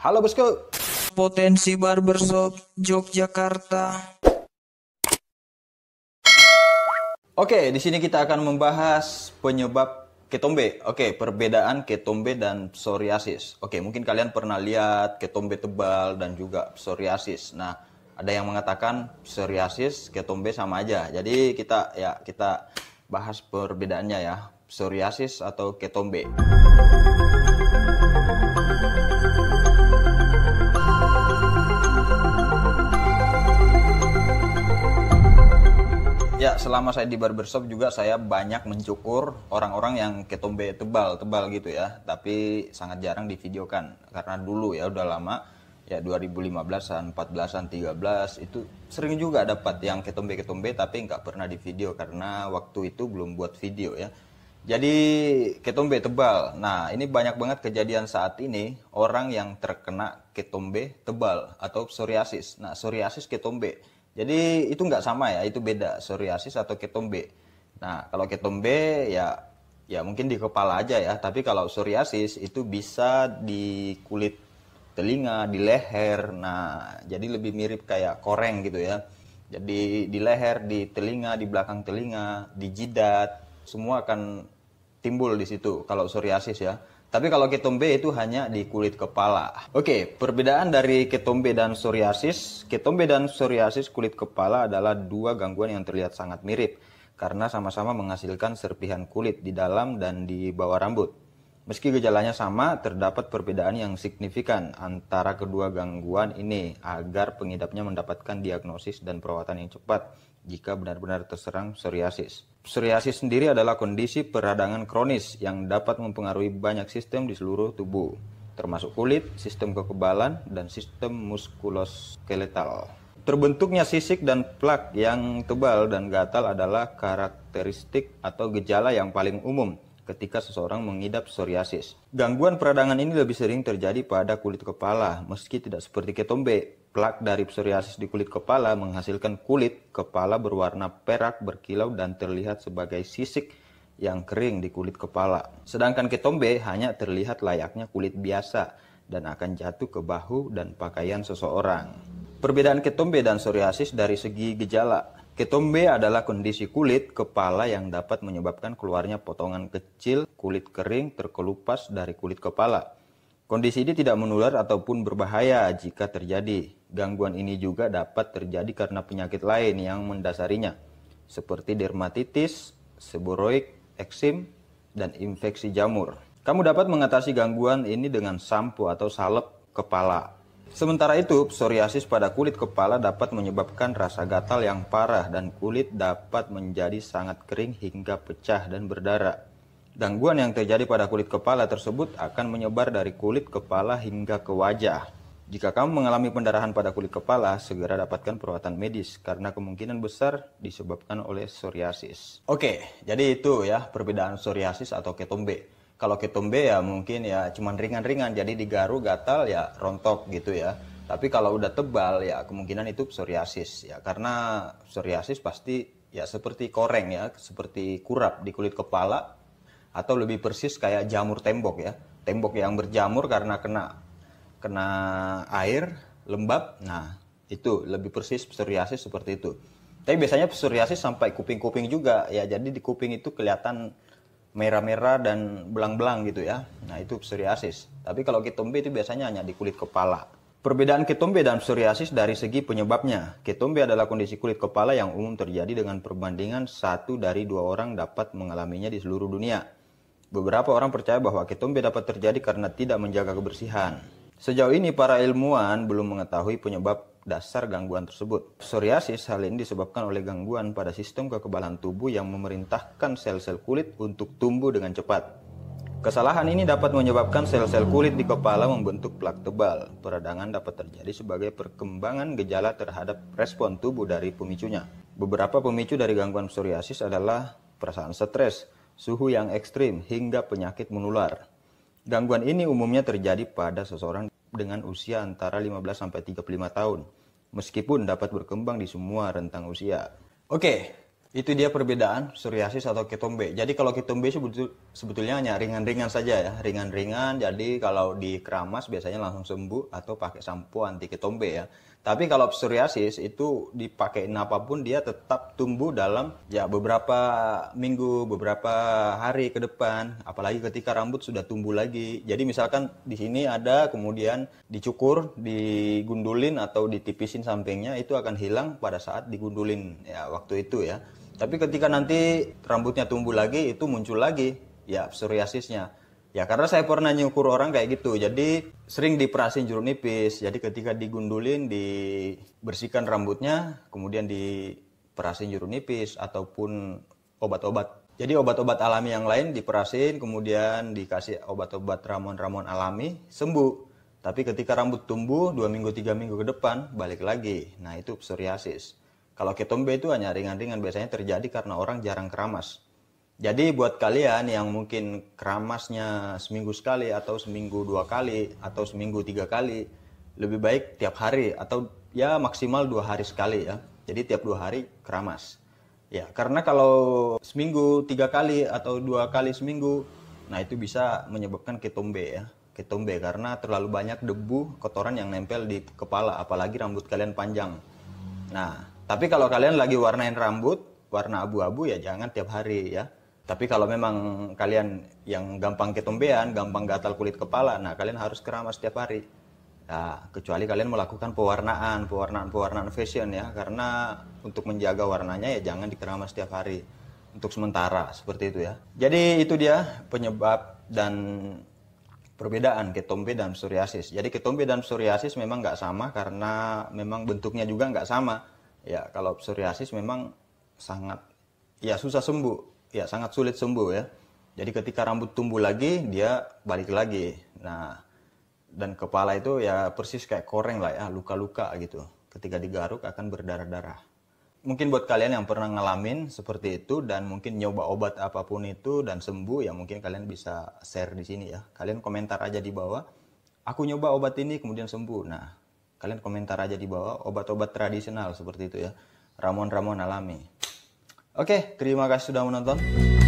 Halo bosku. Potensi Barbershop Yogyakarta. Oke, di sini kita akan membahas penyebab ketombe. Oke, perbedaan ketombe dan psoriasis. Oke, mungkin kalian pernah lihat ketombe tebal dan juga psoriasis. Nah, ada yang mengatakan psoriasis, ketombe sama aja. Jadi kita ya kita bahas perbedaannya ya, psoriasis atau ketombe. selama saya di barbershop juga saya banyak mencukur orang-orang yang ketombe tebal-tebal gitu ya. Tapi sangat jarang di divideokan karena dulu ya udah lama ya 2015-an, 14-an, 13 itu sering juga dapat yang ketombe-ketombe tapi nggak pernah di video karena waktu itu belum buat video ya. Jadi ketombe tebal. Nah, ini banyak banget kejadian saat ini orang yang terkena ketombe tebal atau psoriasis. Nah, psoriasis ketombe jadi itu nggak sama ya, itu beda psoriasis atau ketombe. Nah, kalau ketombe ya ya mungkin di kepala aja ya, tapi kalau psoriasis itu bisa di kulit telinga, di leher. Nah, jadi lebih mirip kayak koreng gitu ya. Jadi di leher, di telinga, di belakang telinga, di jidat, semua akan timbul di situ kalau psoriasis ya. Tapi kalau ketombe itu hanya di kulit kepala. Oke, perbedaan dari ketombe dan psoriasis. Ketombe dan psoriasis kulit kepala adalah dua gangguan yang terlihat sangat mirip karena sama-sama menghasilkan serpihan kulit di dalam dan di bawah rambut. Meski gejalanya sama, terdapat perbedaan yang signifikan antara kedua gangguan ini agar pengidapnya mendapatkan diagnosis dan perawatan yang cepat jika benar-benar terserang psoriasis. Psoriasis sendiri adalah kondisi peradangan kronis yang dapat mempengaruhi banyak sistem di seluruh tubuh, termasuk kulit, sistem kekebalan, dan sistem muskuloskeletal. Terbentuknya sisik dan plak yang tebal dan gatal adalah karakteristik atau gejala yang paling umum ketika seseorang mengidap psoriasis. Gangguan peradangan ini lebih sering terjadi pada kulit kepala, meski tidak seperti ketombe. Plak dari psoriasis di kulit kepala menghasilkan kulit kepala berwarna perak berkilau dan terlihat sebagai sisik yang kering di kulit kepala. Sedangkan ketombe hanya terlihat layaknya kulit biasa dan akan jatuh ke bahu dan pakaian seseorang. Perbedaan ketombe dan psoriasis dari segi gejala. Ketombe adalah kondisi kulit kepala yang dapat menyebabkan keluarnya potongan kecil kulit kering terkelupas dari kulit kepala. Kondisi ini tidak menular ataupun berbahaya jika terjadi. Gangguan ini juga dapat terjadi karena penyakit lain yang mendasarinya, seperti dermatitis, seboroik, eksim, dan infeksi jamur. Kamu dapat mengatasi gangguan ini dengan sampo atau salep kepala. Sementara itu, psoriasis pada kulit kepala dapat menyebabkan rasa gatal yang parah dan kulit dapat menjadi sangat kering hingga pecah dan berdarah. Gangguan yang terjadi pada kulit kepala tersebut akan menyebar dari kulit kepala hingga ke wajah. Jika kamu mengalami pendarahan pada kulit kepala, segera dapatkan perawatan medis karena kemungkinan besar disebabkan oleh psoriasis. Oke, jadi itu ya perbedaan psoriasis atau ketombe. Kalau ketombe ya mungkin ya cuman ringan-ringan jadi digaru gatal ya rontok gitu ya. Tapi kalau udah tebal ya kemungkinan itu psoriasis ya karena psoriasis pasti ya seperti koreng ya, seperti kurap di kulit kepala atau lebih persis kayak jamur tembok ya. Tembok yang berjamur karena kena kena air lembab. Nah, itu lebih persis psoriasis seperti itu. Tapi biasanya psoriasis sampai kuping-kuping juga ya. Jadi di kuping itu kelihatan merah-merah dan belang-belang gitu ya. Nah itu psoriasis. Tapi kalau ketombe itu biasanya hanya di kulit kepala. Perbedaan ketombe dan psoriasis dari segi penyebabnya. Ketombe adalah kondisi kulit kepala yang umum terjadi dengan perbandingan satu dari dua orang dapat mengalaminya di seluruh dunia. Beberapa orang percaya bahwa ketombe dapat terjadi karena tidak menjaga kebersihan. Sejauh ini para ilmuwan belum mengetahui penyebab dasar gangguan tersebut. Psoriasis hal ini disebabkan oleh gangguan pada sistem kekebalan tubuh yang memerintahkan sel-sel kulit untuk tumbuh dengan cepat. Kesalahan ini dapat menyebabkan sel-sel kulit di kepala membentuk plak tebal. Peradangan dapat terjadi sebagai perkembangan gejala terhadap respon tubuh dari pemicunya. Beberapa pemicu dari gangguan psoriasis adalah perasaan stres, suhu yang ekstrim, hingga penyakit menular. Gangguan ini umumnya terjadi pada seseorang dengan usia antara 15 35 tahun meskipun dapat berkembang di semua rentang usia. Oke, itu dia perbedaan psoriasis atau ketombe. Jadi kalau ketombe sebetul, sebetulnya hanya ringan-ringan saja ya, ringan-ringan. Jadi kalau di keramas biasanya langsung sembuh atau pakai sampo anti ketombe ya. Tapi kalau psoriasis itu dipakai apapun dia tetap tumbuh dalam ya beberapa minggu, beberapa hari ke depan, apalagi ketika rambut sudah tumbuh lagi. Jadi misalkan di sini ada kemudian dicukur, digundulin atau ditipisin sampingnya itu akan hilang pada saat digundulin ya waktu itu ya. Tapi ketika nanti rambutnya tumbuh lagi, itu muncul lagi ya psoriasisnya. Ya karena saya pernah nyukur orang kayak gitu. Jadi sering diperasin jeruk nipis. Jadi ketika digundulin, dibersihkan rambutnya, kemudian diperasin jeruk nipis ataupun obat-obat. Jadi obat-obat alami yang lain diperasin, kemudian dikasih obat-obat ramon-ramon alami, sembuh. Tapi ketika rambut tumbuh, dua minggu, tiga minggu ke depan, balik lagi. Nah itu psoriasis. Kalau ketombe itu hanya ringan-ringan biasanya terjadi karena orang jarang keramas. Jadi buat kalian yang mungkin keramasnya seminggu sekali atau seminggu dua kali atau seminggu tiga kali, lebih baik tiap hari atau ya maksimal dua hari sekali ya. Jadi tiap dua hari keramas. Ya karena kalau seminggu tiga kali atau dua kali seminggu, nah itu bisa menyebabkan ketombe ya. Ketombe karena terlalu banyak debu kotoran yang nempel di kepala, apalagi rambut kalian panjang. Nah, tapi kalau kalian lagi warnain rambut, warna abu-abu ya jangan tiap hari ya. Tapi kalau memang kalian yang gampang ketombean, gampang gatal kulit kepala, nah kalian harus keramas setiap hari. Nah, kecuali kalian melakukan pewarnaan, pewarnaan, pewarnaan fashion ya, karena untuk menjaga warnanya ya jangan dikeramas setiap hari untuk sementara seperti itu ya. Jadi itu dia penyebab dan perbedaan ketombe dan psoriasis. Jadi ketombe dan psoriasis memang nggak sama karena memang bentuknya juga nggak sama Ya, kalau psoriasis memang sangat ya susah sembuh, ya sangat sulit sembuh ya. Jadi ketika rambut tumbuh lagi, dia balik lagi. Nah, dan kepala itu ya persis kayak koreng lah ya, luka-luka gitu. Ketika digaruk akan berdarah-darah. Mungkin buat kalian yang pernah ngalamin seperti itu dan mungkin nyoba obat apapun itu dan sembuh ya mungkin kalian bisa share di sini ya. Kalian komentar aja di bawah. Aku nyoba obat ini kemudian sembuh. Nah, kalian komentar aja di bawah obat-obat tradisional seperti itu ya ramon-ramon alami oke terima kasih sudah menonton